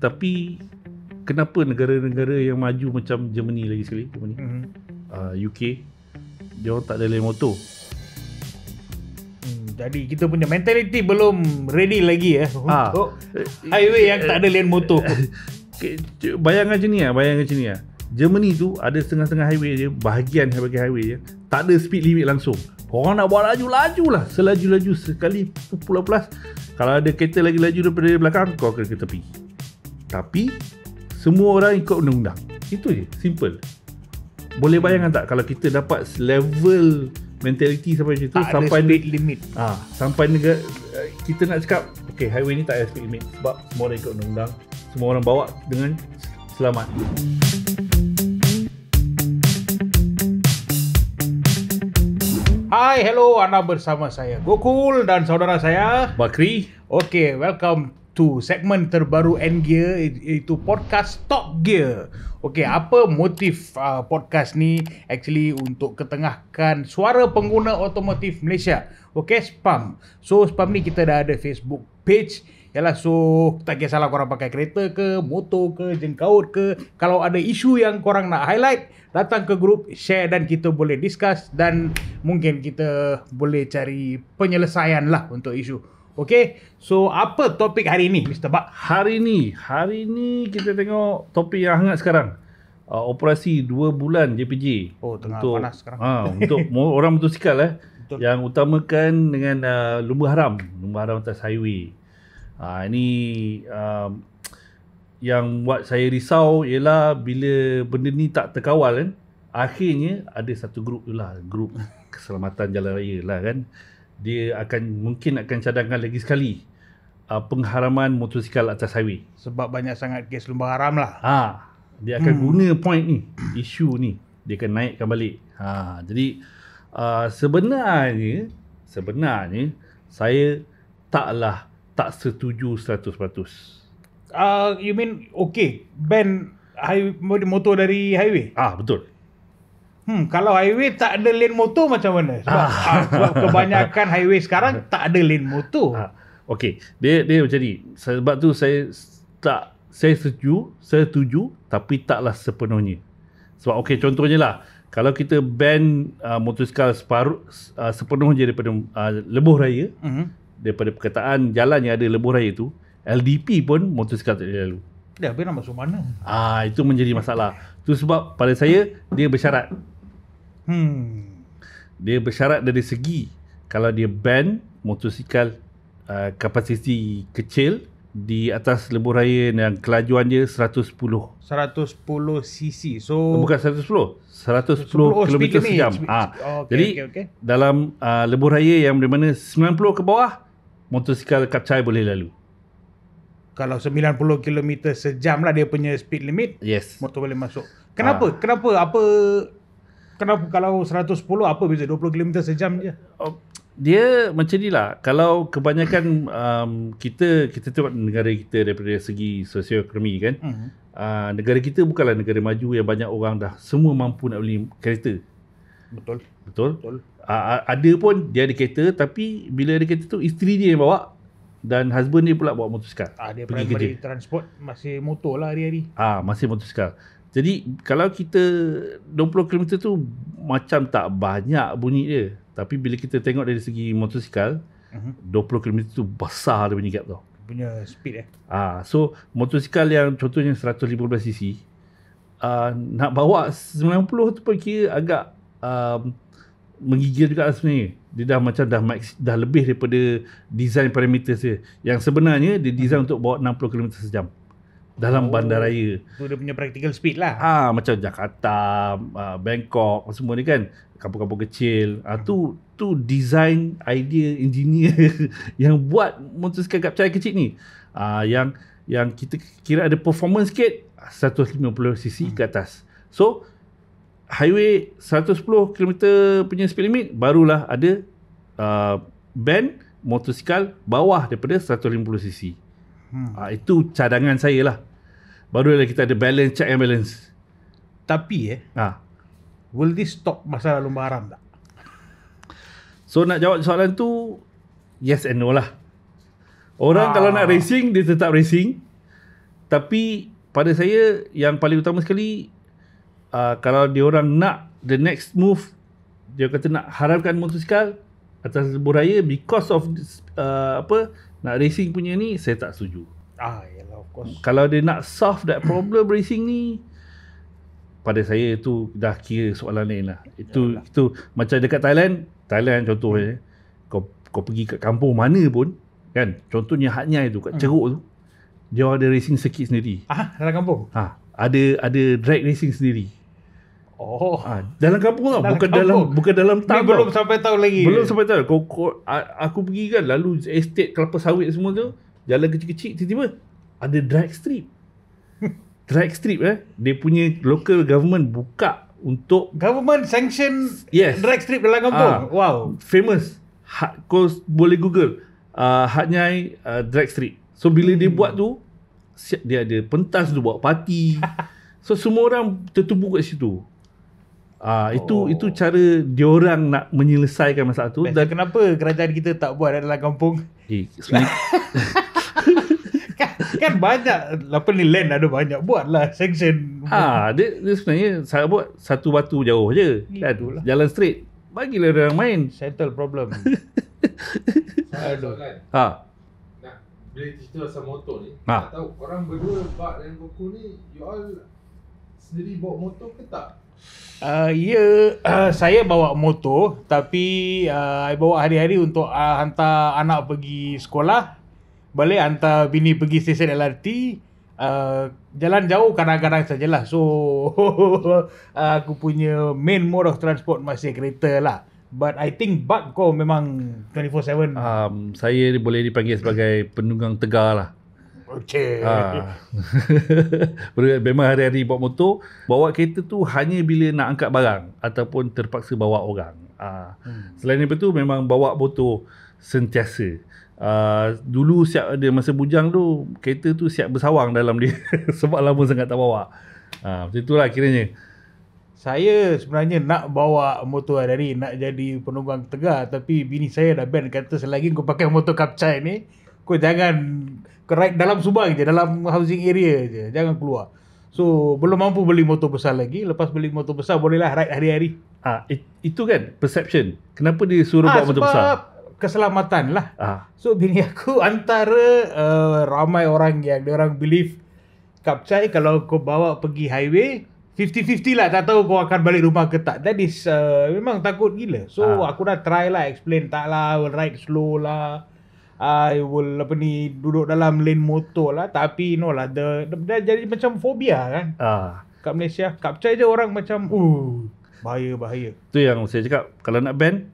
tapi kenapa negara-negara yang maju macam Germany lagi sekali Germany, mm-hmm. uh, ah, UK dia tak ada lane motor hmm, jadi kita punya mentality belum ready lagi eh, ha. untuk eh, highway yang eh, tak ada lane motor eh, bayangkan macam ni lah bayangkan macam ni lah Germany tu ada setengah-setengah highway je bahagian bagi highway je tak ada speed limit langsung Orang nak buat laju, laju lah. Selaju-laju sekali pula-pulas. Kalau ada kereta lagi laju daripada belakang, kau akan ke tepi tapi semua orang ikut undang-undang itu je simple boleh hmm. bayangkan tak kalau kita dapat level mentality sampai macam tu tak sampai ada speed limit ah ha, sampai negara eh, kita nak cakap okay, highway ni tak ada speed limit sebab semua orang ikut undang-undang semua orang bawa dengan selamat Hi hello. Anda bersama saya Gokul dan saudara saya Bakri. Okay, welcome to segmen terbaru N Gear iaitu podcast Top Gear. Okey, apa motif uh, podcast ni actually untuk ketengahkan suara pengguna otomotif Malaysia. Okey, spam. So spam ni kita dah ada Facebook page Yalah so tak kisahlah korang pakai kereta ke, motor ke, jengkaut ke Kalau ada isu yang korang nak highlight Datang ke grup, share dan kita boleh discuss Dan mungkin kita boleh cari penyelesaian lah untuk isu Okay, so apa topik hari ini, Mr. Bak? Hari ini, hari ini kita tengok topik yang hangat sekarang. Uh, operasi 2 bulan JPJ. Oh, tengah untuk, panas sekarang. Uh, untuk orang motosikal eh. Betul. Yang utamakan dengan uh, lumba haram, lumba haram atas highway. Uh, ini uh, yang buat saya risau ialah bila benda ni tak terkawal kan, akhirnya ada satu grup itulah, grup keselamatan jalan raya lah kan dia akan mungkin akan cadangkan lagi sekali uh, pengharaman motosikal atas highway sebab banyak sangat kes lumba haram lah ha, dia akan hmm. guna point ni isu ni dia akan naikkan balik ha, jadi uh, sebenarnya sebenarnya saya taklah tak setuju 100% uh, ah, you mean okay ban motor dari highway ah betul Hmm, kalau highway tak ada lane motor macam mana? Sebab, ah. ah sebab kebanyakan highway sekarang tak ada lane motor. Ah. Okey, dia dia macam ni. Sebab tu saya tak saya setuju, saya setuju tapi taklah sepenuhnya. Sebab okey contohnya lah, kalau kita ban uh, ah, motosikal separuh uh, sepenuhnya daripada uh, lebuh raya, mm hmm daripada perkataan jalan yang ada lebuh raya tu, LDP pun motosikal tak boleh lalu. Dia habis nak masuk mana? Ah, itu menjadi masalah. Itu sebab pada saya dia bersyarat Hmm. Dia bersyarat dari segi kalau dia ban motosikal uh, kapasiti kecil di atas lebuh raya yang kelajuan dia 110 110 cc so oh, bukan 110 110 km oh, sejam ah ha. okay, jadi okay, okay. dalam uh, lebuh raya yang di mana 90 ke bawah motosikal kapcai boleh lalu kalau 90 km sejam lah dia punya speed limit yes motor boleh masuk kenapa ha. kenapa apa kenapa kalau 110 apa beza 20 km sejam je? Oh, dia macam ni lah. Kalau kebanyakan um, kita kita tengok negara kita daripada segi sosioekonomi kan. Uh-huh. Uh, negara kita bukanlah negara maju yang banyak orang dah semua mampu nak beli kereta. Betul. Betul. Betul. Uh, ada pun dia ada kereta tapi bila ada kereta tu isteri dia yang bawa dan husband dia pula bawa motosikal. Ah uh, dia pergi primary kerja. transport masih motor lah hari-hari. Ah uh, masih motosikal. Jadi kalau kita 20km tu macam tak banyak bunyi dia Tapi bila kita tengok dari segi motosikal mhm. uh-huh. 20km tu besar dia punya gap tu Punya speed eh Ah, So motosikal yang contohnya 150 cc uh, Nak bawa 90 tu pun kira agak um, menggigil juga lah sebenarnya Dia dah macam dah, max, dah lebih daripada design parameter dia Yang sebenarnya dia design uh-huh. untuk bawa 60km sejam dalam oh. bandaraya. Tu dia punya practical speed lah. Ha macam Jakarta, ah, Bangkok semua ni kan kampung-kampung kecil. Ha, tu tu design idea engineer yang buat motosikal kapcai kecil ni. Ah yang yang kita kira ada performance sikit 150 cc hmm. ke atas. So highway 110 km punya speed limit barulah ada uh, band motosikal bawah daripada 150 cc. Hmm. Uh, itu cadangan saya lah barulah kita ada balance check and balance tapi eh ha. will this stop masalah lumba haram tak so nak jawab soalan tu yes and no lah orang ha. kalau nak racing dia tetap racing tapi pada saya yang paling utama sekali uh, kalau dia orang nak the next move dia kata nak haramkan motosikal atas lebuh raya because of uh, apa nak racing punya ni saya tak setuju Ah, yalah, of course. Kalau dia nak solve that problem racing ni, pada saya itu dah kira soalan lain lah. Itu, yalah. itu macam dekat Thailand, Thailand contoh hmm. eh, kau, kau pergi kat kampung mana pun, kan? Contohnya Haknyai tu, kat hmm. Ceruk hmm. tu, dia ada racing circuit sendiri. Ah, dalam kampung? Ha, ada ada drag racing sendiri. Oh. Ha, dalam kampung lah. Dalam bukan kampung. dalam bukan dalam tak. Belum sampai tahu lagi. Belum sampai tahu. Kau, kau, aku pergi kan lalu estate kelapa sawit semua tu jalan kecil-kecil tiba-tiba ada drag strip. Drag strip eh. Dia punya local government buka untuk government sanction yes. drag strip dalam kampung. Ha, wow. Famous. Ha, kau boleh Google uh, ah, Hatnyai uh, ah, drag strip. So bila hmm. dia buat tu siap dia ada pentas tu buat parti. so semua orang tertubu kat situ. Ah uh, itu oh. itu cara dia orang nak menyelesaikan masalah tu. Dan kenapa kerajaan kita tak buat dalam kampung? Eh, kan, kan banyak apa ni land ada banyak buat lah section ha dia, dia sebenarnya saya buat satu batu jauh je kan Itulah. jalan straight bagilah dia orang main settle problem aduh kan? ha bila cerita pasal motor ni ha. Tak tahu orang berdua Bak dan Goku ni You all Sendiri bawa motor ke tak? Uh, ya yeah. uh, Saya bawa motor Tapi uh, bawa hari-hari untuk uh, Hantar anak pergi sekolah Balik hantar bini pergi stesen LRT uh, Jalan jauh kadang-kadang sajalah So Aku punya main mode of transport masih kereta lah But I think bug kau memang 24-7 um, Saya boleh dipanggil sebagai penunggang tegar lah Okay. Ha. Memang hari-hari bawa motor, bawa kereta tu hanya bila nak angkat barang ataupun terpaksa bawa orang. Ha. Hmm. Selain itu memang bawa motor sentiasa. Uh, dulu siap ada masa bujang tu kereta tu siap bersawang dalam dia sebab lama sangat tak bawa. Ha uh, macam itulah kiranya. Saya sebenarnya nak bawa motor dari nak jadi penumpang tegar tapi bini saya dah ban kata selagi kau pakai motor kapcai ni kau jangan kau ride dalam subang je dalam housing area je jangan keluar. So belum mampu beli motor besar lagi lepas beli motor besar bolehlah ride hari-hari. Ah it, itu kan perception. Kenapa dia suruh ha, bawa motor sebab besar? keselamatan lah. Ah. So bini aku antara uh, ramai orang yang dia orang believe kapcai kalau kau bawa pergi highway 50-50 lah tak tahu kau akan balik rumah ke tak. That is uh, memang takut gila. So ah. aku dah try lah explain tak lah I will ride slow lah. I will apa ni duduk dalam lane motor lah tapi no lah the, the, the, dah jadi macam fobia kan. Ah. Kat Malaysia kapcai je orang macam uh bahaya bahaya. Tu yang saya cakap kalau nak ban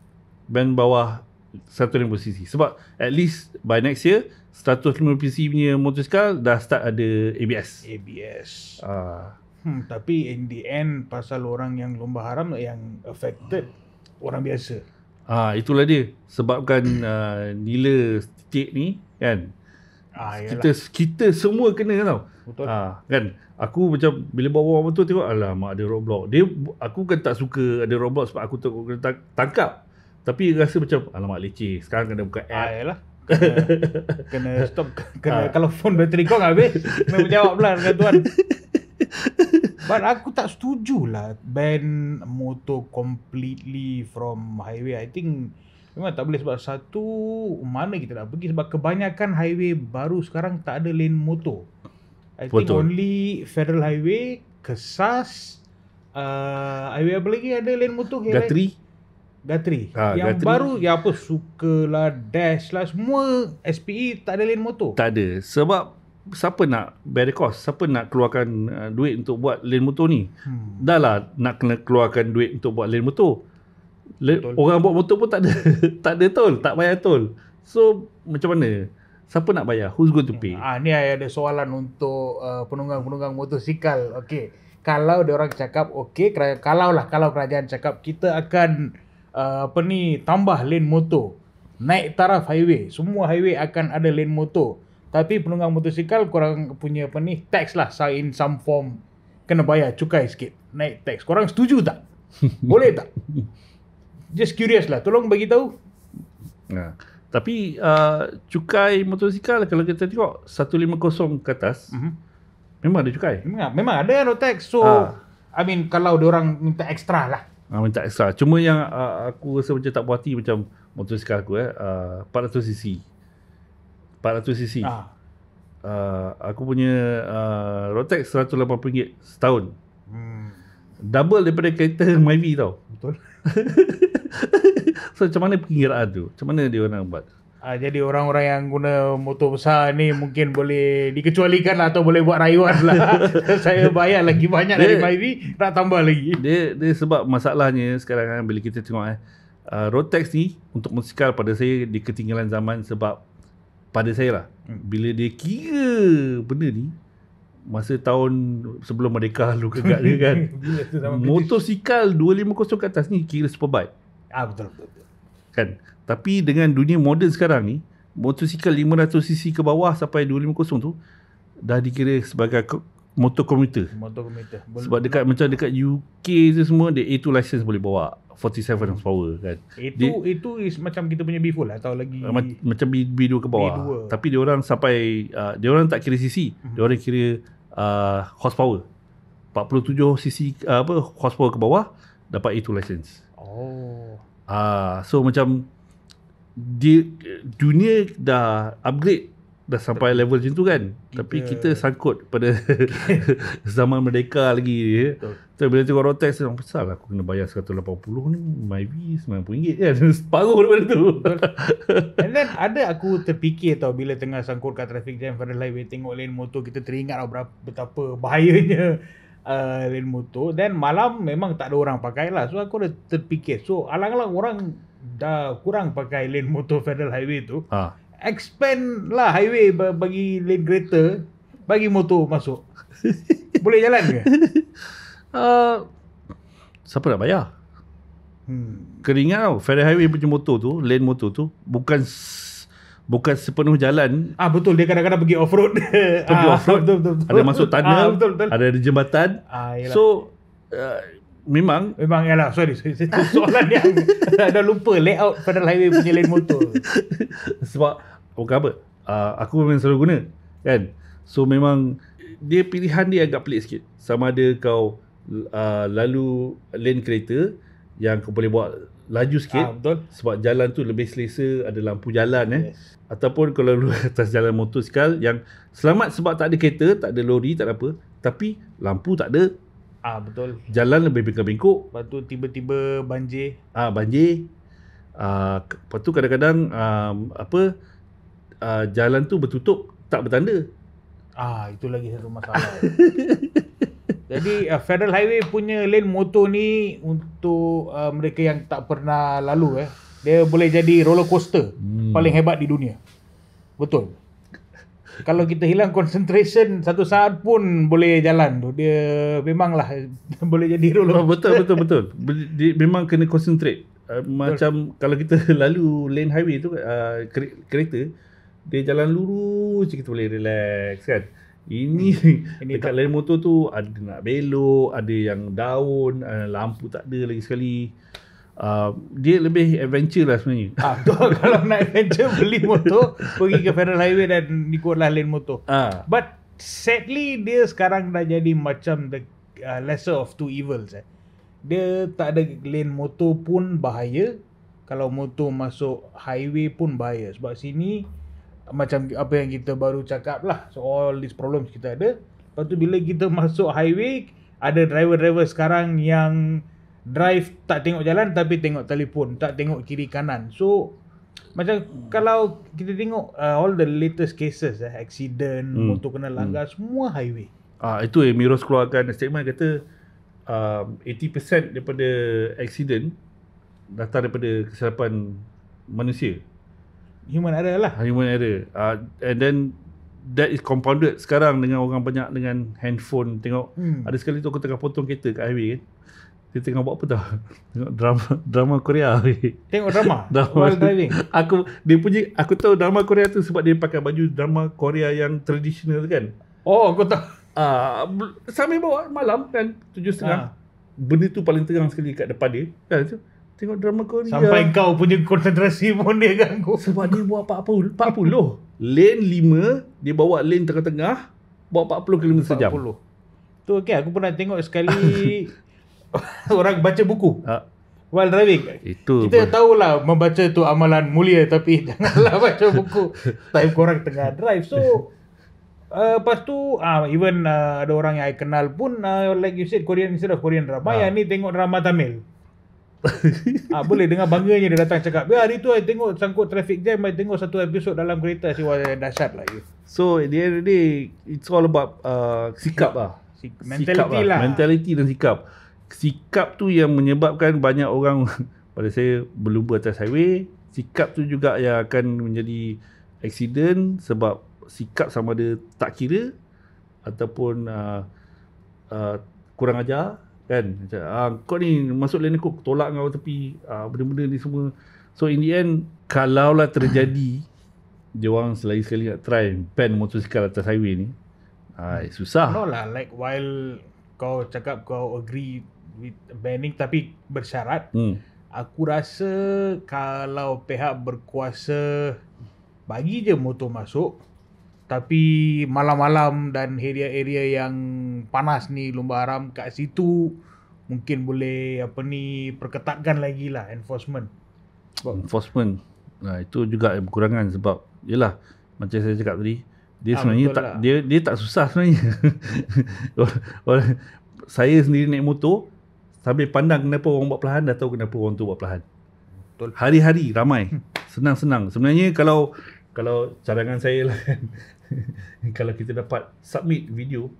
ban bawah satu lima cc sebab at least by next year 150 cc punya motosikal dah start ada ABS ABS ah hmm tapi in the end pasal orang yang lomba haram yang affected orang biasa ah itulah dia sebabkan uh, nila titik ni kan ah, kita kita semua kena tau betul ah kan aku macam bila bawa-bawa tu tengok alah mak ada roadblock dia aku kan tak suka ada roadblock sebab aku takut kena tangkap tapi rasa macam alamak leceh. Sekarang kena buka app. Ayalah. Ah, kena, kena stop kena ha. kalau phone bateri kau habis kena menjawab pula dengan tuan but aku tak setuju lah. ban motor completely from highway i think memang tak boleh sebab satu mana kita nak pergi sebab kebanyakan highway baru sekarang tak ada lane motor i Betul. think only federal highway kesas uh, highway apa lagi ada lane motor Gatri. Gatri. Ha, yang Gatri. baru yang apa suka lah dash lah semua SPE tak ada lane motor. Tak ada. Sebab siapa nak bear the cost? Siapa nak keluarkan uh, duit untuk buat lane motor ni? Hmm. Dah lah nak kena keluarkan duit untuk buat lane motor. Le- orang buat motor pun tak ada tak ada tol, tak bayar tol. So macam mana? Siapa nak bayar? Who's going to pay? Ah ni ada soalan untuk uh, penunggang-penunggang motosikal. okay Kalau dia orang cakap okay kalau lah kalau kerajaan cakap kita akan Uh, apa ni tambah lane motor naik taraf highway semua highway akan ada lane motor tapi penunggang motosikal korang punya apa ni tax lah sign some form kena bayar cukai sikit naik tax korang setuju tak boleh tak just curious lah tolong bagi tahu nah ya. tapi uh, cukai motosikal kalau kita tengok 150 ke atas mm-hmm. memang ada cukai memang memang ada no tax so ha. i mean kalau dia orang minta extra lah Ha, minta extra. Cuma yang uh, aku rasa macam tak puas hati macam motosikal aku eh. Uh, 400cc. 400cc. Ha. Uh, aku punya uh, Rotex RM180 setahun. Hmm. Double daripada kereta Myvi tau. Betul. so macam mana penggiraan tu? Macam mana dia orang buat? Uh, jadi orang-orang yang guna motor besar ni mungkin boleh dikecualikan lah atau boleh buat rayuan lah. Saya bayar lagi banyak dia, dari Myvi, nak tambah lagi. Dia, dia sebab masalahnya sekarang kan bila kita tengok eh. Uh, ah, Rotex ni untuk motosikal pada saya di ketinggalan zaman sebab pada saya lah. Hmm. Bila dia kira benda ni, masa tahun sebelum Merdeka lalu kegak dia kan. motosikal 250 ke atas ni kira superbike. Ah, betul, betul, betul. Kan? Tapi dengan dunia moden sekarang ni, motosikal 500cc ke bawah sampai 250 tu dah dikira sebagai motor komuter. Motor komuter. Bel- Sebab dekat bel- macam dekat UK tu semua, dia A2 license boleh bawa. 47 horsepower kan. Itu dia, itu is macam kita punya B4 lah atau lagi ah, ma- macam B, 2 ke bawah. B2. Tapi dia orang sampai uh, dia orang tak kira CC, mhm. dia orang kira uh, horsepower. 47 cc uh, apa horsepower ke bawah dapat A2 license. Oh. Ah uh, so macam dia, dunia dah upgrade dah sampai level macam tu kan kita Tapi kita sangkut pada zaman merdeka lagi ya. Betul. So, bila tengok Rotex tu, besar lah aku kena bayar 180 ni My RM90 kan, separuh daripada tu And then ada aku terfikir tau bila tengah sangkut kat traffic jam Pada highway tengok lane motor kita teringat lah berapa, betapa bahayanya uh, lane motor Then malam memang tak ada orang pakai lah So aku ada terfikir, so alang-alang orang dah kurang pakai lane motor federal highway tu ha. expand lah highway bagi lane kereta bagi motor masuk boleh jalan ke uh, siapa nak bayar hmm. kena ingat tau federal highway punya motor tu lane motor tu bukan bukan sepenuh jalan ah betul dia kadang-kadang pergi off road pergi ah, off road ada masuk tunnel ah, betul, betul. ada jembatan ah, so uh, Memang Memang ialah Sorry, sorry, sorry Soalan yang Dah lupa layout Pada highway punya lane motor Sebab Bukan apa uh, Aku memang selalu guna Kan So memang Dia pilihan dia agak pelik sikit Sama ada kau uh, Lalu Lane kereta Yang kau boleh buat Laju sikit ah, betul. Sebab jalan tu lebih selesa Ada lampu jalan eh. Yes. Ataupun kalau lalu atas jalan motor sekal Yang selamat sebab tak ada kereta Tak ada lori, tak ada apa Tapi lampu tak ada Ah betul. Jalan lebih bingkuk-bingkuk. Lepas tiba-tiba banjir. Ah banjir. Ah lepas kadang-kadang ah, apa ah, jalan tu bertutup tak bertanda. Ah itu lagi satu masalah. Jadi uh, Federal Highway punya lane motor ni untuk uh, mereka yang tak pernah lalu eh. Dia boleh jadi roller coaster hmm. paling hebat di dunia. Betul kalau kita hilang concentration satu saat pun boleh jalan tu dia memanglah boleh jadi roller betul betul betul dia memang kena concentrate uh, macam kalau kita lalu lane highway tu uh, kereta dia jalan lurus kita boleh relax kan ini, hmm. ini dekat lane motor tu ada nak belok ada yang daun uh, lampu tak ada lagi sekali uh, dia lebih adventure lah sebenarnya. Ha, ah, tu, kalau nak adventure, beli motor, pergi ke Federal Highway dan ikutlah lain motor. Ha. But sadly, dia sekarang dah jadi macam the uh, lesser of two evils. Eh. Dia tak ada lain motor pun bahaya. Kalau motor masuk highway pun bahaya. Sebab sini, macam apa yang kita baru cakap lah. So, all these problems kita ada. Lepas tu, bila kita masuk highway, ada driver-driver sekarang yang drive tak tengok jalan tapi tengok telefon tak tengok kiri kanan so macam kalau kita tengok uh, all the latest cases eh accident hmm. motor kena langgar hmm. semua highway ah itu eh, Miros keluarkan statement kata uh, um, 80% daripada accident datang daripada kesilapan manusia human error lah human error uh, and then that is compounded sekarang dengan orang banyak dengan handphone tengok hmm. ada sekali tu aku tengah potong kereta kat highway kan eh. Dia tengah buat apa tau? Tengok drama drama Korea. Tengok drama? drama while driving? Aku, dia punya, aku tahu drama Korea tu sebab dia pakai baju drama Korea yang tradisional kan. Oh, aku tahu. Uh, sambil bawa malam kan, tujuh setengah. Ah. Benda tu paling terang sekali kat depan dia. Kan, Tengok drama Korea. Sampai kau punya konsentrasi pun dia ganggu. Sebab dia buat 40. 40. Lane lima dia bawa lane tengah-tengah. Bawa 40 km sejam. 40. Tu okey aku pernah tengok sekali orang baca buku. Ha. While driving. Itu kita ber... tahulah membaca itu amalan mulia tapi janganlah baca buku time korang tengah drive. So Uh, lepas tu uh, even uh, ada orang yang I kenal pun uh, like you said Korean instead of Korean drama ha. yang ni tengok drama Tamil uh, boleh dengar bangganya dia datang cakap ya hari tu I tengok sangkut traffic jam I tengok satu episod dalam kereta si wah dahsyat lah you. so at the it's all about uh, sikap lah sikap, mentality sikap lah. lah mentality dan sikap sikap tu yang menyebabkan banyak orang pada saya berlumba atas highway sikap tu juga yang akan menjadi accident sebab sikap sama ada tak kira ataupun uh, uh, kurang ajar kan macam ah, kau ni masuk lane aku tolak kau tapi uh, ah, benda-benda ni semua so in the end kalaulah terjadi dia orang selagi sekali nak try pen motosikal atas highway ni uh, susah Tahu lah like while kau cakap kau agree banning tapi bersyarat. Hmm. Aku rasa kalau pihak berkuasa bagi je motor masuk tapi malam-malam dan area-area yang panas ni lumba haram kat situ mungkin boleh apa ni perketatkan lagi lah enforcement. Enforcement. Nah itu juga kekurangan sebab yalah macam saya cakap tadi dia ah, sebenarnya tak lah. dia dia tak susah sebenarnya. saya sendiri naik motor Sambil pandang kenapa orang buat perlahan Dah tahu kenapa orang tu buat perlahan Hari-hari ramai hmm. Senang-senang Sebenarnya kalau Kalau cadangan saya lah kan Kalau kita dapat submit video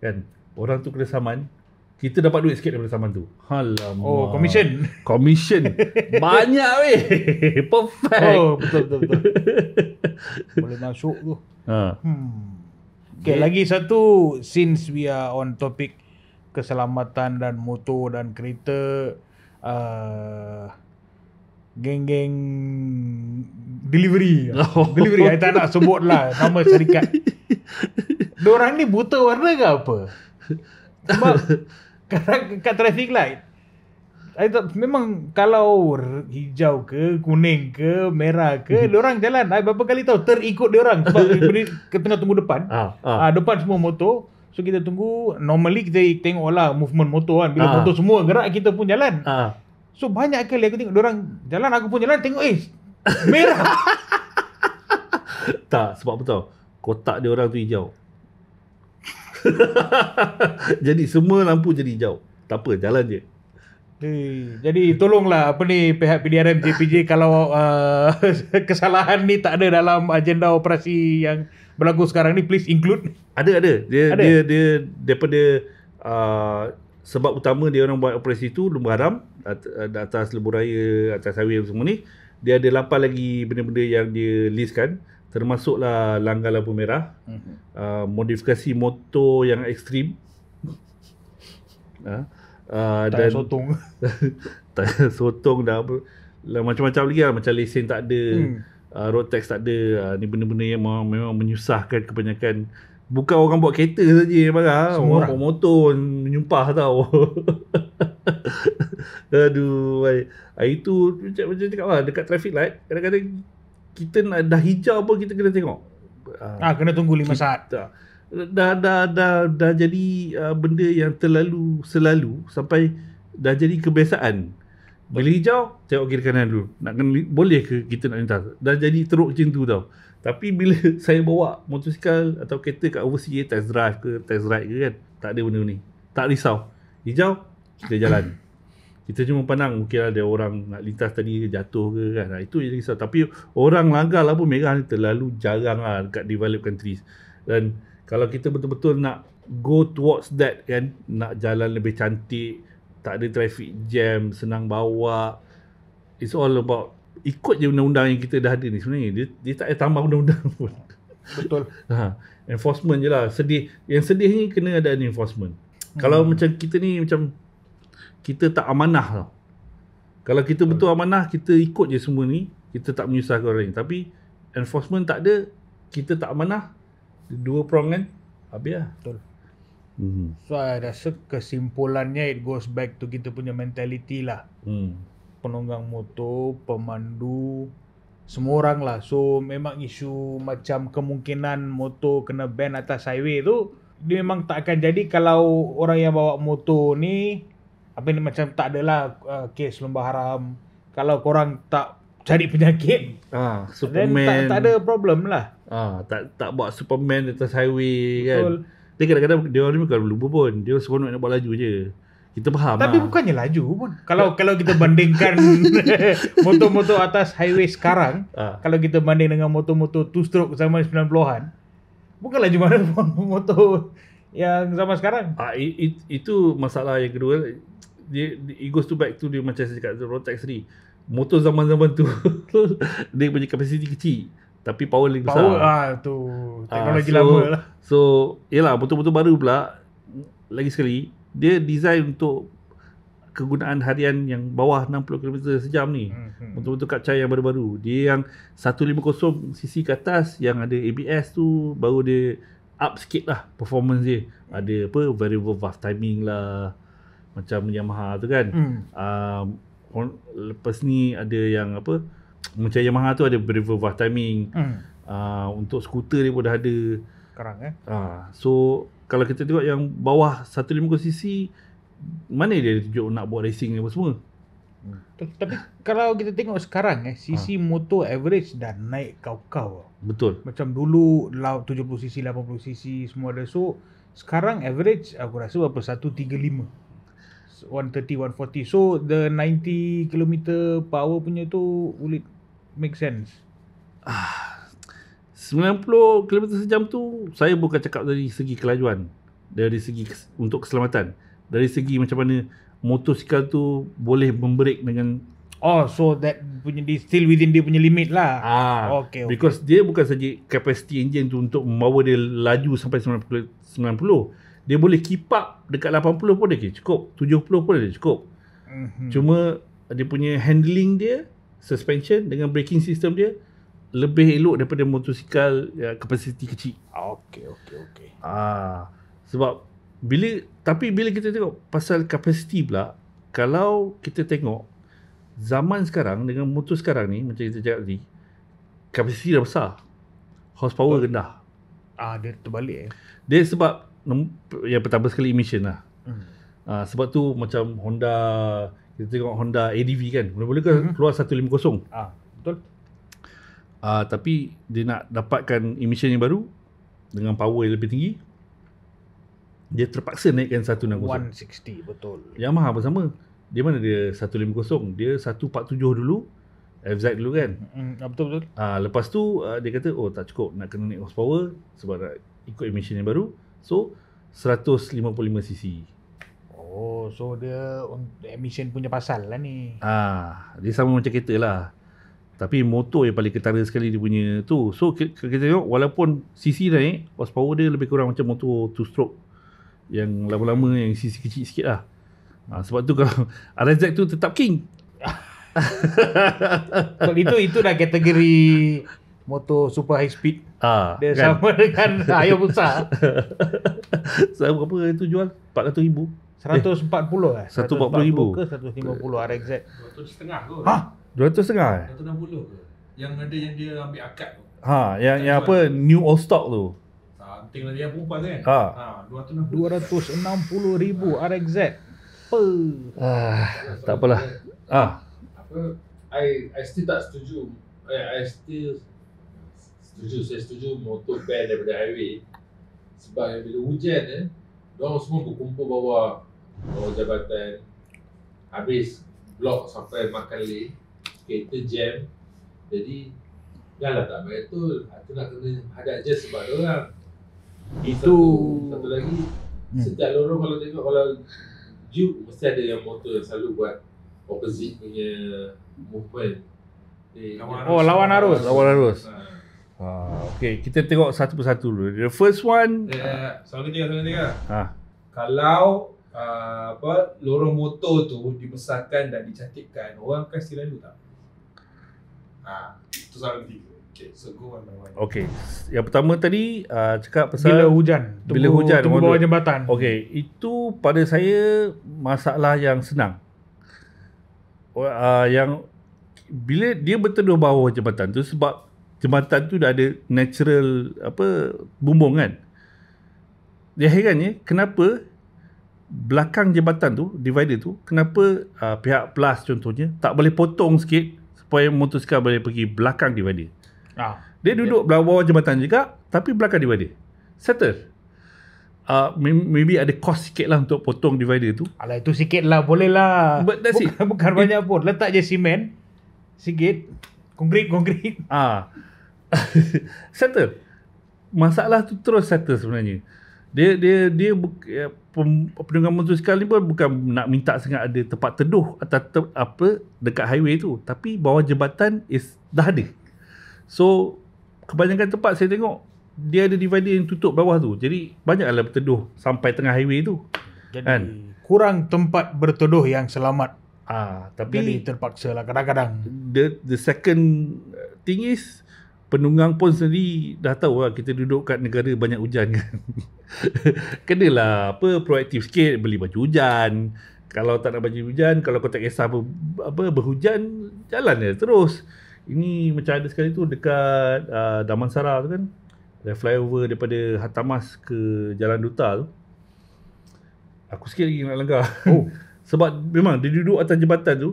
Kan Orang tu kena saman kita dapat duit sikit daripada saman tu. Alamak. Oh, commission. Commission. Banyak weh. Perfect. Oh, betul betul betul. Boleh masuk tu. Ha. Hmm. Okay, okay, lagi satu since we are on topic keselamatan dan motor dan kereta uh, geng-geng delivery oh. delivery saya tak nak sebut lah nama syarikat orang ni buta warna ke apa sebab kadang kat traffic light memang kalau hijau ke kuning ke merah ke hmm. orang jalan saya berapa kali tahu terikut orang sebab ke tengah tunggu depan ah, ah, ah. depan semua motor So kita tunggu Normally kita tengok lah Movement motor kan Bila ha. motor semua gerak Kita pun jalan ha. So banyak kali aku tengok orang jalan Aku pun jalan Tengok eh Merah Tak sebab apa tau Kotak dia orang tu hijau Jadi semua lampu jadi hijau Tak apa jalan je Hmm, jadi tolonglah apa ni pihak PDRM JPJ kalau uh, kesalahan ni tak ada dalam agenda operasi yang berlaku sekarang ni please include ada ada dia ada. dia dia daripada uh, sebab utama dia orang buat operasi tu lembu haram atas lembu raya atas sawi semua ni dia ada lapan lagi benda-benda yang dia listkan termasuklah langgar lampu merah mhm. uh, modifikasi motor yang ekstrim ha? uh, dan sotong sotong dah lah, macam-macam lagi lah macam lesen tak ada hmm uh, road tax tak ada uh, ni benda-benda yang memang, memang menyusahkan kebanyakan bukan orang buat kereta saja yang marah Semua orang, orang motor menyumpah tau aduh baik. Ah, itu macam macam cakap lah dekat traffic light kadang-kadang kita nak dah hijau apa kita kena tengok ah, ah kena tunggu lima kita, saat dah dah dah dah, dah jadi uh, benda yang terlalu selalu sampai dah jadi kebiasaan Beli hijau, tengok kiri kanan dulu. Nak kena, boleh ke kita nak lintas? Dah jadi teruk macam tu tau. Tapi bila saya bawa motosikal atau kereta kat overseas, eh, test drive ke, test ride ke kan, tak ada benda ni. Tak risau. Hijau, dia jalan. Kita cuma pandang mungkin ada orang nak lintas tadi jatuh ke kan. Itu yang risau. Tapi orang langgar lah pun merah ni terlalu jarang lah dekat developed countries. Dan kalau kita betul-betul nak go towards that kan, nak jalan lebih cantik, tak ada traffic jam, senang bawa. It's all about ikut je undang-undang yang kita dah ada ni sebenarnya. Dia, dia tak payah tambah undang-undang pun. Betul. Ha. Enforcement je lah. Sedih. Yang sedih ni kena ada enforcement. Hmm. Kalau macam kita ni macam kita tak amanah tau. Kalau kita betul. amanah, kita ikut je semua ni. Kita tak menyusahkan orang lain. Tapi enforcement tak ada, kita tak amanah. Dua prong kan, habis lah. Betul mm So I rasa kesimpulannya it goes back to kita punya mentality lah. Mm. Penunggang motor, pemandu, semua orang lah. So memang isu macam kemungkinan motor kena ban atas highway tu dia memang tak akan jadi kalau orang yang bawa motor ni apa ni macam tak adalah uh, kes lomba haram. Kalau korang tak cari penyakit, ah, Then tak, tak ada problem lah. Ah, tak tak bawa Superman atas highway Betul. kan. Betul. Dia kadang-kadang dia orang ni bukan lupa pun. Dia seronok nak buat laju je. Kita faham Tapi lah. bukannya laju pun. Kalau kalau kita bandingkan motor-motor atas highway sekarang, ha. kalau kita banding dengan motor-motor two stroke zaman 90-an, bukan laju mana pun motor yang zaman sekarang. Ha, i, i, itu masalah yang kedua. Dia, it goes to back to dia macam saya cakap, Rotax 3. Motor zaman-zaman tu, dia punya kapasiti kecil tapi power lagi besar. Power ah tu ah, teknologi ah, so, lama lah. So, yalah betul-betul baru pula lagi sekali dia design untuk kegunaan harian yang bawah 60 km sejam ni. Hmm, hmm. Betul-betul hmm. kapcai yang baru-baru. Dia yang 150 cc ke atas yang ada ABS tu baru dia up sikit lah performance dia. Hmm. Ada apa variable valve timing lah macam Yamaha tu kan. Hmm. Um, lepas ni ada yang apa uh, macam Yamaha tu ada reverse timing. Hmm. Uh, untuk skuter dia pun dah ada sekarang eh. Uh, so kalau kita tengok yang bawah 150 cc mana dia tunjuk nak buat racing ni apa semua. Hmm. Tapi kalau kita tengok sekarang eh cc ha. Ah. motor average dan naik kau-kau. Betul. Macam dulu 70 cc 80 cc semua ada. So sekarang average aku rasa berapa 135. 130, 140 So the 90 km power punya tu Boleh make sense ah, 90 km sejam tu Saya bukan cakap dari segi kelajuan Dari segi kes, untuk keselamatan Dari segi macam mana Motosikal tu boleh memberik dengan Oh so that punya dia still within dia punya limit lah. Ah, okay, okay. Because dia bukan saja capacity engine tu untuk membawa dia laju sampai 90. 90 dia boleh keep up dekat 80 pun dia okay, cukup 70 pun dia cukup mm-hmm. cuma dia punya handling dia suspension dengan braking system dia lebih elok daripada motosikal ya, kapasiti kecil okey okey okey ah sebab bila tapi bila kita tengok pasal kapasiti pula kalau kita tengok zaman sekarang dengan motor sekarang ni macam kita cakap tadi kapasiti dah besar horsepower rendah ah dia terbalik eh dia sebab yang pertama sekali emission lah. Hmm. Uh, sebab tu macam Honda, kita tengok Honda ADV kan, boleh-boleh ke hmm. keluar 150? Ah, betul. Uh, tapi dia nak dapatkan emission yang baru dengan power yang lebih tinggi, dia terpaksa naikkan 160. 160, betul. Yamaha pun sama. Dia mana dia 150? Dia 147 dulu, FZ dulu kan? Hmm, hmm, betul betul. Ah uh, lepas tu uh, dia kata oh tak cukup nak kena naik horsepower sebab nak ikut emission yang baru. So 155 cc. Oh, so dia emission punya pasal lah ni. Ah, dia sama macam kereta lah. Tapi motor yang paling ketara sekali dia punya tu. So kita tengok walaupun cc naik, power dia lebih kurang macam motor two stroke yang lama-lama yang cc kecil sikit lah. Ha, sebab tu kalau RZ tu tetap king. itu itu dah kategori motor super high speed Ah, dia kan? sama dengan air besar. Saya berapa yang tu jual? 400,000. 140 eh. 140,000. 140, 140, 140 ke 150 RX. 200 setengah tu. Ha, 200 setengah eh? 160 ke. Yang ada yang dia ambil akad tu. Ha, yang yang apa tu. new old stock tu. Tinggal dia perempuan kan? Ha. Ha, 260 260,000 RXZ. Per. Ah, tak apalah. Ah. Apa I I still tak setuju. I, I still Setuju, saya setuju motor ban daripada highway Sebab bila hujan eh Diorang semua berkumpul bawah Bawah jabatan Habis blok sampai makan leh Kereta jam Jadi Dah lah tak ha, tu Aku nak kena hadap je sebab orang Itu Satu, satu lagi hmm. Setiap lorong kalau tengok kalau Juk mesti ada yang motor yang selalu buat Opposite punya movement eh, oh lawan arus. Ha, lawan arus. Ha, Ha, ah, okay, kita tengok satu persatu dulu. The first one. Eh, yeah, eh, eh, soalan ketiga, soalan ketiga. Ha. Kalau uh, apa lorong motor tu dibesarkan dan dicantikkan, orang akan sila lalu tak? Ha, itu soalan ketiga. Okay, so Okay, yang pertama tadi uh, cakap pasal Bila hujan tunggu, Bila hujan Tunggu bawah jambatan Okay, itu pada saya masalah yang senang uh, Yang Bila dia betul-betul bawah jembatan, tu sebab jembatan tu dah ada natural apa bumbung kan. Dia herannya kenapa belakang jembatan tu divider tu kenapa uh, pihak plus contohnya tak boleh potong sikit supaya motosikal boleh pergi belakang divider. Ah. Dia duduk yeah. bawah jembatan juga tapi belakang divider. Settle. Uh, maybe ada cost sikit lah untuk potong divider tu. Alah itu sikit lah boleh lah. But that's bukan, it. bukan banyak pun. Letak je simen. Sikit. Konkrit, konkrit. Uh. Ah. settle. Masalah tu terus settle sebenarnya. Dia dia dia buka, ya, pendengar motor sekali pun bukan nak minta sangat ada tempat teduh atau ter, apa dekat highway tu tapi bawah jambatan is dah ada so kebanyakan tempat saya tengok dia ada divider yang tutup bawah tu jadi banyaklah berteduh sampai tengah highway tu jadi kan? kurang tempat berteduh yang selamat ah tapi terpaksa lah kadang-kadang the the second thing is penunggang pun sendiri dah tahu lah kita duduk kat negara banyak hujan kan. Kenalah apa proaktif sikit beli baju hujan. Kalau tak nak baju hujan, kalau kau tak kisah apa, apa berhujan, jalan je terus. Ini macam ada sekali tu dekat uh, Damansara tu kan. Ada flyover daripada Hatamas ke Jalan Duta tu. Aku sikit lagi nak langgar. Oh. Sebab memang dia duduk atas jebatan tu.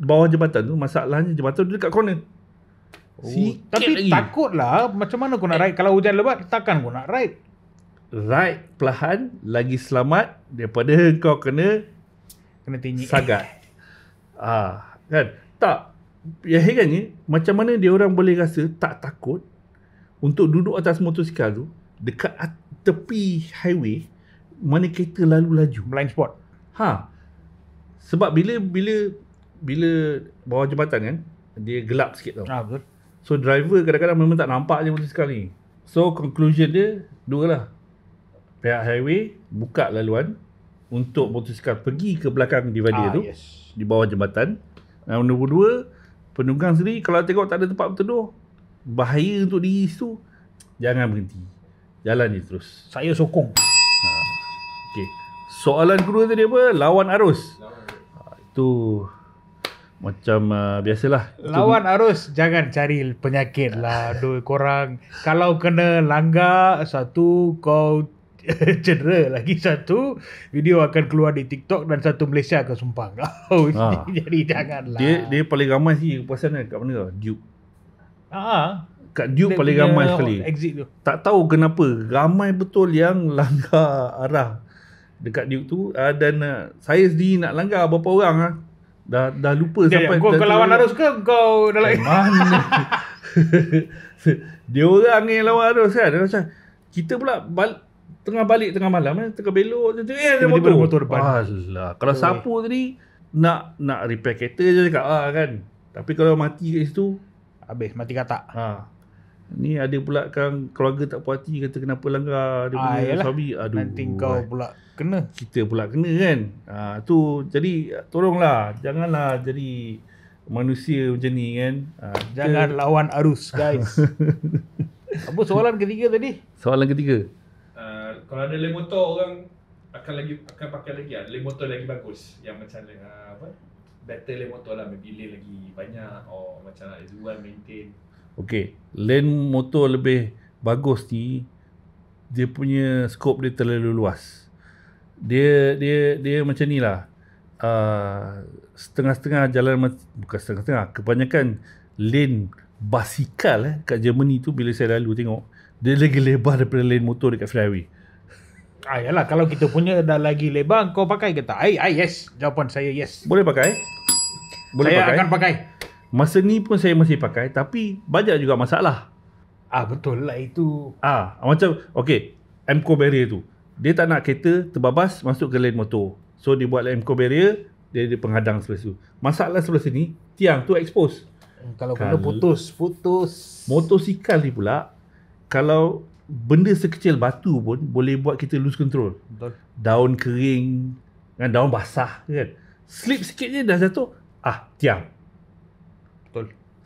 Bawah jebatan tu, masalahnya jebatan tu dekat corner. Oh, sikit tapi takutlah macam mana aku nak eh. ride kalau hujan lebat takkan aku nak ride. Ride perlahan lagi selamat daripada kau kena kena tinggi sagat. ah, kan? Tak. Ya kan ni macam mana dia orang boleh rasa tak takut untuk duduk atas motosikal tu dekat tepi highway mana kereta lalu laju blind spot. Ha. Sebab bila bila bila bawah jembatan kan dia gelap sikit tau. Ah, betul. So driver kadang-kadang memang tak nampak je motosikal ni. So conclusion dia dua lah. Pihak highway buka laluan untuk motosikal pergi ke belakang divider ah, tu. Yes. Di bawah jambatan. Dan nombor dua, penunggang sendiri kalau tengok tak ada tempat berteduh, bahaya untuk di situ, jangan berhenti. Jalan je terus. Saya sokong. Ha. Okay. Soalan kedua tadi apa? Lawan arus. Lawan. Ha, itu macam uh, biasalah lawan arus jangan cari penyakit lah dua korang kalau kena langgar satu kau cedera lagi satu video akan keluar di TikTok dan satu Malaysia akan sumpang oh, ha. jadi janganlah dia dia paling ramai sih pasal kat mana tu Duke ha kat Duke paling ramai sekali exit tu tak tahu kenapa ramai betul yang langgar arah dekat Duke tu uh, dan uh, saya sendiri nak langgar berapa orang ah uh. Dah dah lupa yeah, sampai. Yeah. Kau, kau lawan arus ke kau dalam eh, mana? dia orang yang lawan arus kan. Dia macam kita pula bal tengah balik tengah malam eh tengah belok eh, ada motor motor depan. Alah, kalau oh. sapu tadi nak nak repair kereta je cakap ah kan. Tapi kalau mati kat situ habis mati kata. Ha. Ah. Ni ada pula kan keluarga tak puas hati kata kenapa langgar dia ah, punya ah, suami. Aduh. Nanti kau pula kena. Kita pula kena kan. Ah tu jadi tolonglah janganlah jadi manusia macam ni kan. Ha, Jangan kita... lawan arus guys. Apa soalan ketiga tadi? Soalan ketiga. Uh, kalau ada lem motor orang akan lagi akan pakai lagi ah kan? lem motor lagi bagus yang macam uh, apa? Better lem motor lah maybe lagi banyak or macam nak like, maintain Okey, lane motor lebih bagus ni dia punya scope dia terlalu luas. Dia dia dia macam ni lah. Uh, setengah-setengah jalan bukan setengah-setengah kebanyakan lane basikal eh, kat Germany tu bila saya lalu tengok dia lagi lebar daripada lane motor dekat freeway Ayalah ah, kalau kita punya dah lagi lebar kau pakai ke tak? Ay, eh, ay, eh, yes. Jawapan saya yes. Boleh pakai? Boleh saya pakai? Saya akan pakai. Masa ni pun saya masih pakai tapi banyak juga masalah. Ah betul lah itu. Ah macam okey, Amco barrier tu. Dia tak nak kereta terbabas masuk ke lane motor. So dia buat Amco barrier dia di penghadang sebelah situ. Masalah sebelah sini, tiang tu expose. Hmm, kalau kena putus, putus. Motosikal ni pula, kalau benda sekecil batu pun boleh buat kita lose control. Betul. Daun kering, dengan daun basah kan. Slip sikit je dah jatuh. Ah, tiang.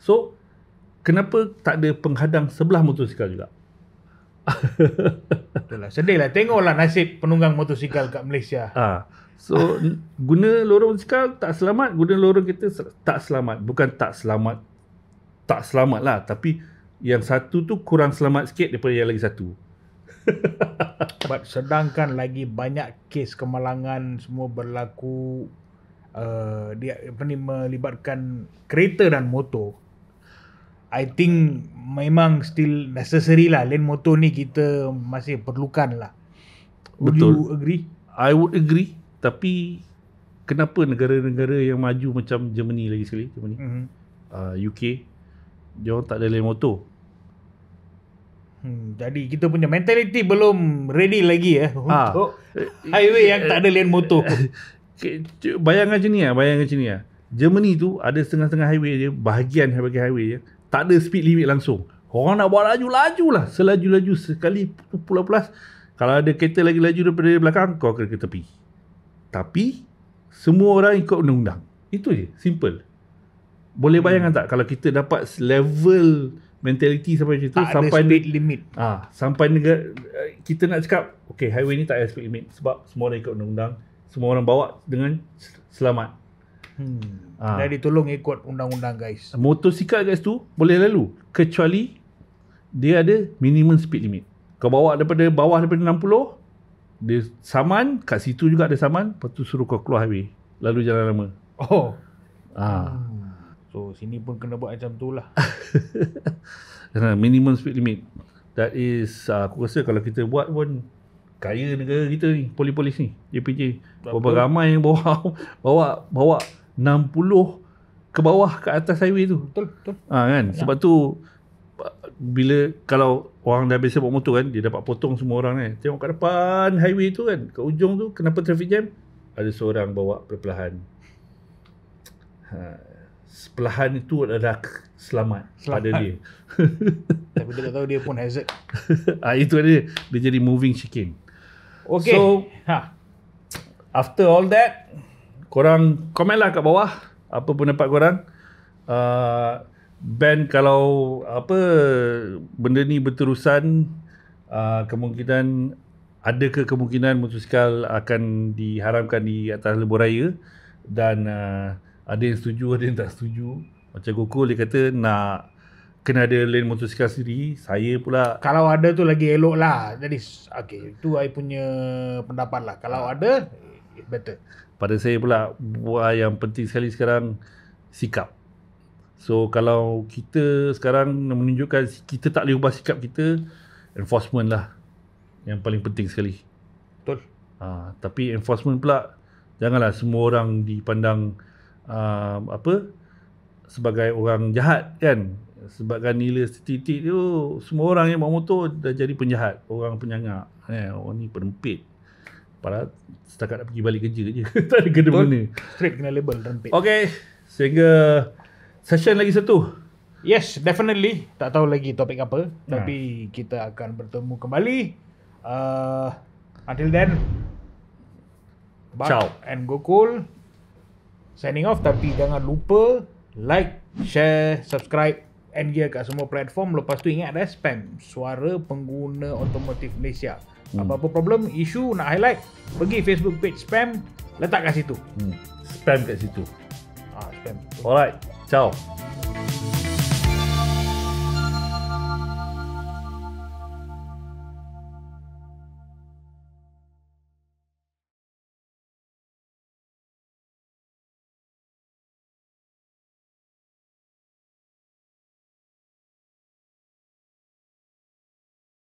So kenapa tak ada penghadang sebelah motosikal juga? Betul lah. Sedih lah. Tengoklah nasib penunggang motosikal kat Malaysia. Ha. So, guna lorong motosikal tak selamat. Guna lorong kita tak selamat. Bukan tak selamat. Tak selamat lah. Tapi yang satu tu kurang selamat sikit daripada yang lagi satu. But sedangkan lagi banyak kes kemalangan semua berlaku uh, dia apa ni melibatkan kereta dan motor. I think memang still necessary lah land motor ni kita masih perlukan lah. Would Betul. you agree? I would agree tapi kenapa negara-negara yang maju macam Germany lagi sekali Germany, mm-hmm. uh, ah, UK dia orang tak ada land motor. Hmm, jadi kita punya mentality belum ready lagi ya eh, ah. untuk ha. highway yang tak ada land motor. Bayangkan macam ni ah, bayangkan macam ni ah. Germany tu ada setengah-setengah highway dia, bahagian bahagian highway dia tak ada speed limit langsung Orang nak buat laju-laju lah Selaju-laju sekali pulas-pulas Kalau ada kereta lagi laju daripada belakang Kau kena ke tepi Tapi Semua orang ikut undang-undang Itu je, simple Boleh hmm. bayangkan hmm. tak Kalau kita dapat level mentality sampai macam tu sampai speed ne- limit ah ha, sampai negara eh, kita nak cakap okay highway ni tak ada speed limit sebab semua orang ikut undang-undang semua orang bawa dengan selamat Hmm. Ha. Ah. Dan ditolong ikut undang-undang guys. Motosikal guys tu boleh lalu kecuali dia ada minimum speed limit. Kau bawa daripada bawah daripada 60, dia saman, kat situ juga ada saman, lepas tu suruh kau keluar highway, lalu jalan lama. Oh. Ha. So sini pun kena buat macam tu lah. minimum speed limit. That is, ah, aku rasa kalau kita buat pun kaya negara kita ni, polis-polis ni, JPJ. Berapa ramai yang bawa, bawa, bawa 60 ke bawah ke atas highway tu. Betul, betul. Ha, kan? Ya. Sebab tu bila kalau orang dah biasa bawa motor kan, dia dapat potong semua orang ni. Kan? Tengok kat depan highway tu kan, ke ujung tu kenapa traffic jam? Ada seorang bawa perlahan. Ha, perlahan itu adalah selamat, selamat. pada dia. Tapi dia tak tahu dia pun hazard. ha, itu dia. Dia jadi moving chicken. Okay. So, ha. after all that, korang komen lah kat bawah apa pun pendapat korang uh, ah, band kalau apa benda ni berterusan uh, kemungkinan ada ke kemungkinan motosikal akan diharamkan di atas lebuh raya dan uh, ada yang setuju ada yang tak setuju macam Goku dia kata nak kena ada lane motosikal sendiri saya pula kalau ada tu lagi elok lah jadi okay, itu saya punya pendapat lah kalau ada better pada saya pula buah yang penting sekali sekarang sikap so kalau kita sekarang menunjukkan kita tak boleh ubah sikap kita enforcement lah yang paling penting sekali betul ha, tapi enforcement pula janganlah semua orang dipandang uh, apa sebagai orang jahat kan sebabkan nilai setitik tu semua orang yang bawa motor dah jadi penjahat orang penyangak eh, orang ni perempit. Padahal setakat nak pergi balik kerja je. tak ada kena mana. Straight kena label rempit. Okay. Sehingga session lagi satu. Yes, definitely. Tak tahu lagi topik apa. Ha. Tapi kita akan bertemu kembali. Uh, until then. Bye. Ciao. And go cool. Signing off. Tapi jangan lupa like, share, subscribe. And gear kat semua platform. Lepas tu ingat ada spam. Suara pengguna otomotif Malaysia hmm. apa-apa problem isu nak highlight pergi Facebook page spam letak kat situ hmm. spam kat situ ah spam alright ciao